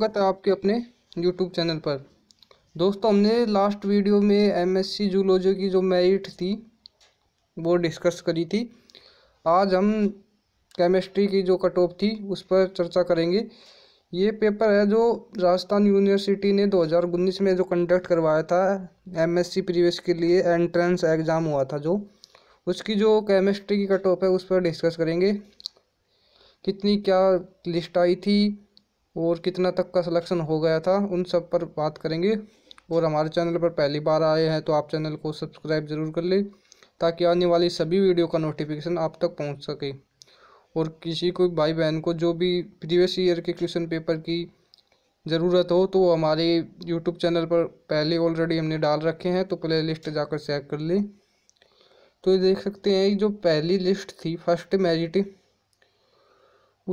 स्वागत है आपके अपने यूट्यूब चैनल पर दोस्तों हमने लास्ट वीडियो में एमएससी जूलॉजी की जो मेरिट थी वो डिस्कस करी थी आज हम केमिस्ट्री की जो कट ऑफ थी उस पर चर्चा करेंगे ये पेपर है जो राजस्थान यूनिवर्सिटी ने 2019 में जो कंडक्ट करवाया था एमएससी प्रीवियस के लिए एंट्रेंस एग्ज़ाम हुआ था जो उसकी जो केमिस्ट्री की कट ऑफ है उस पर डिस्कस करेंगे कितनी क्या लिस्ट आई थी और कितना तक का सिलेक्शन हो गया था उन सब पर बात करेंगे और हमारे चैनल पर पहली बार आए हैं तो आप चैनल को सब्सक्राइब ज़रूर कर लें ताकि आने वाली सभी वीडियो का नोटिफिकेशन आप तक पहुंच सके और किसी को भाई बहन को जो भी प्रीवियस ईयर के क्वेश्चन पेपर की ज़रूरत हो तो हमारे यूट्यूब चैनल पर पहले ऑलरेडी हमने डाल रखे हैं तो प्ले लिस्ट जाकर चेक कर लें तो ये देख सकते हैं जो पहली लिस्ट थी फर्स्ट मेरिट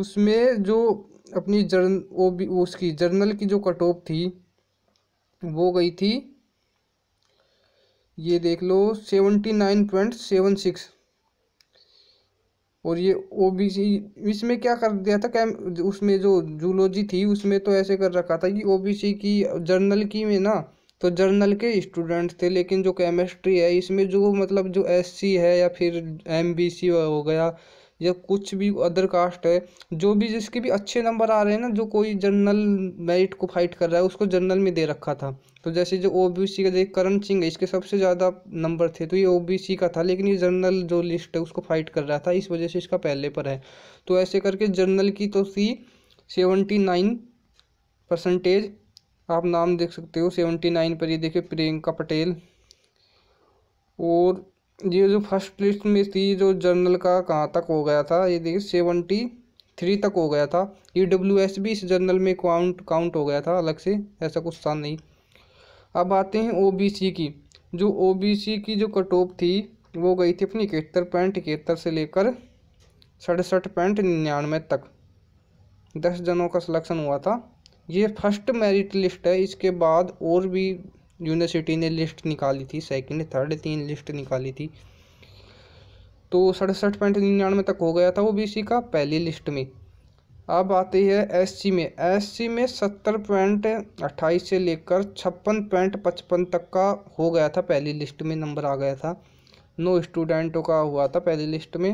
उसमें जो अपनी जर्न वो भी उसकी जर्नल की जो कट ऑफ थी वो गई थी ये देख लो seventy nine point seven six और ये ओ बी सी इसमें क्या कर दिया था कैम उसमें जो जूलॉजी थी उसमें तो ऐसे कर रखा था कि ओ बी सी की जर्नल की में ना तो जर्नल के स्टूडेंट थे लेकिन जो केमिस्ट्री है इसमें जो मतलब जो एस सी है या फिर एम बी सी हो गया या कुछ भी अदर कास्ट है जो भी जिसके भी अच्छे नंबर आ रहे हैं ना जो कोई जनरल मेरिट को फाइट कर रहा है उसको जनरल में दे रखा था तो जैसे जो ओ बी सी का देख करण सिंह है इसके सबसे ज़्यादा नंबर थे तो ये ओ बी सी का था लेकिन ये जनरल जो लिस्ट है उसको फाइट कर रहा था इस वजह से इसका पहले पर है तो ऐसे करके जनरल की तो थी सेवेंटी नाइन परसेंटेज आप नाम देख सकते हो सेवेंटी नाइन पर ये देखिए प्रियंका पटेल और ये जो फर्स्ट लिस्ट में थी जो जर्नल का कहाँ तक हो गया था ये देखिए सेवेंटी थ्री तक हो गया था ये डब्ल्यू एस भी इस जर्नल में काउंट काउंट हो गया था अलग से ऐसा कुछ था नहीं अब आते हैं ओ बी सी की जो ओ बी सी की जो कट ऑफ थी वो गई थी अपनी इकहत्तर पॉइंट इकहत्तर से लेकर सड़सठ पॉइंट निन्यानवे तक दस जनों का सिलेक्शन हुआ था ये फर्स्ट मेरिट लिस्ट है इसके बाद और भी यूनिवर्सिटी ने लिस्ट निकाली थी सेकंड थर्ड तीन लिस्ट निकाली थी तो सड़सठ पॉइंट निन्यानवे तक हो गया था वो बीसी का पहली लिस्ट में अब आती है एससी में एससी में सत्तर पॉइंट अट्ठाईस से लेकर छप्पन पॉइंट पचपन तक का हो गया था पहली लिस्ट में नंबर आ गया था नौ स्टूडेंटों का हुआ था पहली लिस्ट में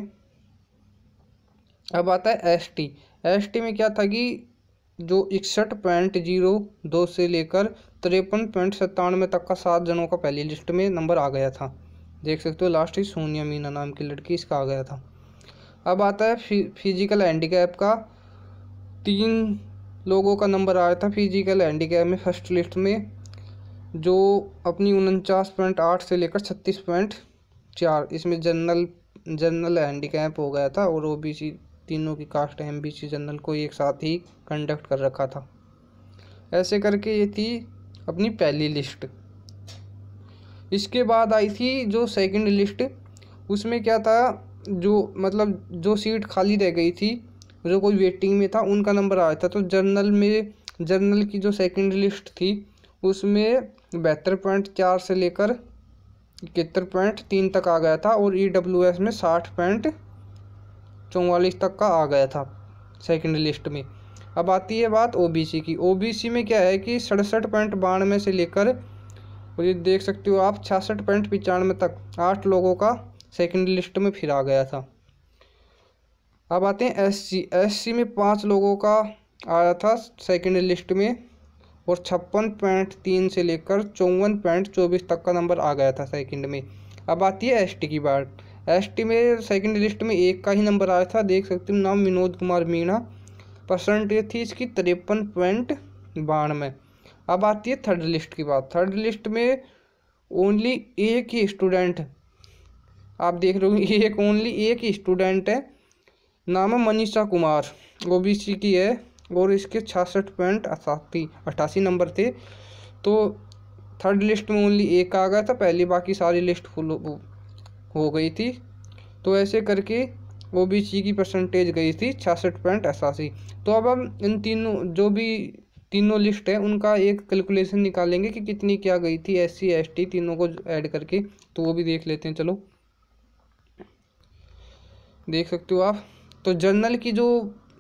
अब आता है एस टी में क्या था कि जो इकसठ पॉइंट जीरो दो से लेकर तिरपन पॉइंट सत्तानवे तक का सात जनों का पहली लिस्ट में नंबर आ गया था देख सकते हो लास्ट ही सोनिया मीना नाम की लड़की इसका आ गया था अब आता है फि फिजिकल हैंडीकैप का तीन लोगों का नंबर आया था फिजिकल हैंडीकैप में फर्स्ट लिस्ट में जो अपनी उनचास पॉइंट आठ से लेकर छत्तीस पॉइंट चार इसमें जनरल जनरल हैंडीकैप हो गया था और ओबीसी तीनों की caste M B C general को एक साथ ही कंडक्ट कर रखा था ऐसे करके ये थी अपनी पहली लिस्ट इसके बाद आई थी जो सेकंड लिस्ट उसमें क्या था जो मतलब जो सीट खाली रह गई थी जो कोई वेटिंग में था उनका नंबर आया था तो जर्नल में जर्नल की जो सेकंड लिस्ट थी उसमें बहत्तर पॉइंट चार से लेकर इकहत्तर पॉइंट तीन तक आ गया था और ई डब्ल्यू एस में साठ पॉइंट चौवालीस तक का आ गया था सेकंड लिस्ट में अब आती है बात ओबीसी की ओबीसी में क्या है कि सड़सठ पॉइंट बानवे से लेकर और ये देख सकते हो आप छियासठ पॉइंट पचानवे तक आठ लोगों का सेकंड लिस्ट में फिर आ गया था अब आते हैं एससी एससी में पाँच लोगों का आया था सेकंड लिस्ट में और छप्पन पॉइंट तीन से लेकर चौवन पॉइंट चौबीस तक का नंबर आ गया था सेकंड में अब आती है एसटी की बात एस टी में सेकेंड लिस्ट में एक का ही नंबर आया था देख सकते हो नाम विनोद कुमार मीणा परसेंटेज थी इसकी तिरपन पॉइंट बानवे अब आती है थर्ड लिस्ट की बात थर्ड लिस्ट में ओनली एक ही स्टूडेंट आप देख रहे हो एक ओनली एक ही स्टूडेंट है नाम है मनीषा कुमार ओ की है और इसके छियासठ पॉइंट अठासी अट्ठासी नंबर थे तो थर्ड लिस्ट में ओनली एक आ गया था पहली बाकी सारी लिस्ट फुल हो गई थी तो ऐसे करके ओ बी सी की परसेंटेज गई थी छियासठ पॉइंट अठासी तो अब हम इन तीनों जो भी तीनों लिस्ट है उनका एक कैलकुलेशन निकालेंगे कि कितनी क्या गई थी एस सी एस टी तीनों को ऐड करके तो वो भी देख लेते हैं चलो देख सकते हो आप तो जर्नल की जो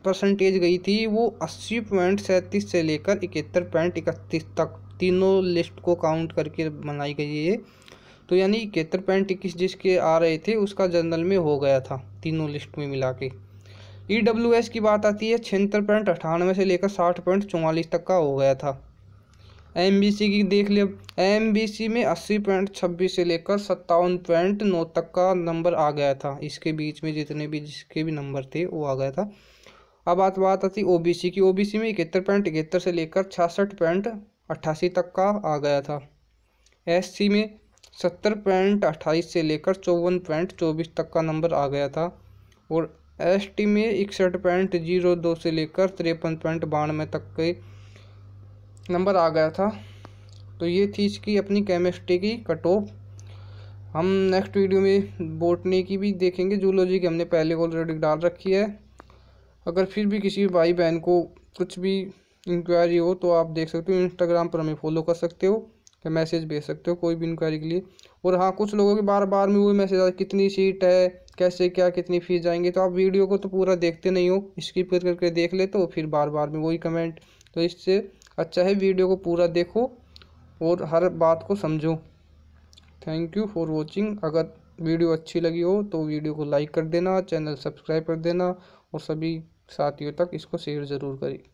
परसेंटेज गई थी वो अस्सी पॉइंट सैंतीस से लेकर इकहत्तर पॉइंट इकतीस तक तीनों लिस्ट को काउंट करके बनाई गई है तो यानी इकहत्तर पॉइंट इक्कीस जिसके आ रहे थे उसका जनरल में हो गया था तीनों लिस्ट में मिला के ई e की बात आती है छिहत्तर पॉइंट अट्ठानवे से लेकर साठ पॉइंट चौवालीस तक का हो गया था एम की देख लिया एम में अस्सी पॉइंट छब्बीस से लेकर सत्तावन पॉइंट नौ तक का नंबर आ गया था इसके बीच में जितने भी जिसके भी नंबर थे वो आ गया था अब बात बात आती ओ बी की ओ में इकहत्तर पॉइंट इकहत्तर से लेकर छियासठ पॉइंट अट्ठासी तक का आ गया था एस में सत्तर पॉइंट अट्ठाईस से लेकर चौवन पॉइंट चौबीस तक का नंबर आ गया था और एस टी में इकसठ पॉइंट जीरो दो से लेकर तिरपन पॉइंट बानवे तक के नंबर आ गया था तो ये थी इसकी अपनी केमिस्ट्री की कट ऑफ हम नेक्स्ट वीडियो में बोटनी की भी देखेंगे जूलॉजी की हमने पहले ऑलरेडी डाल रखी है अगर फिर भी किसी भाई बहन को कुछ भी इंक्वायरी हो तो आप देख सकते हो इंस्टाग्राम पर हमें फॉलो कर सकते हो या मैसेज भेज सकते हो कोई भी इंक्वायरी के लिए और हाँ कुछ लोगों के बार बार में वही मैसेज आता कितनी सीट है कैसे क्या कितनी फीस जाएंगे तो आप वीडियो को तो पूरा देखते नहीं हो स्किप कर करके देख लेते हो फिर बार बार में वही कमेंट तो इससे अच्छा है वीडियो को पूरा देखो और हर बात को समझो थैंक यू फॉर वॉचिंग अगर वीडियो अच्छी लगी हो तो वीडियो को लाइक कर देना चैनल सब्सक्राइब कर देना और सभी साथियों तक इसको शेयर ज़रूर करें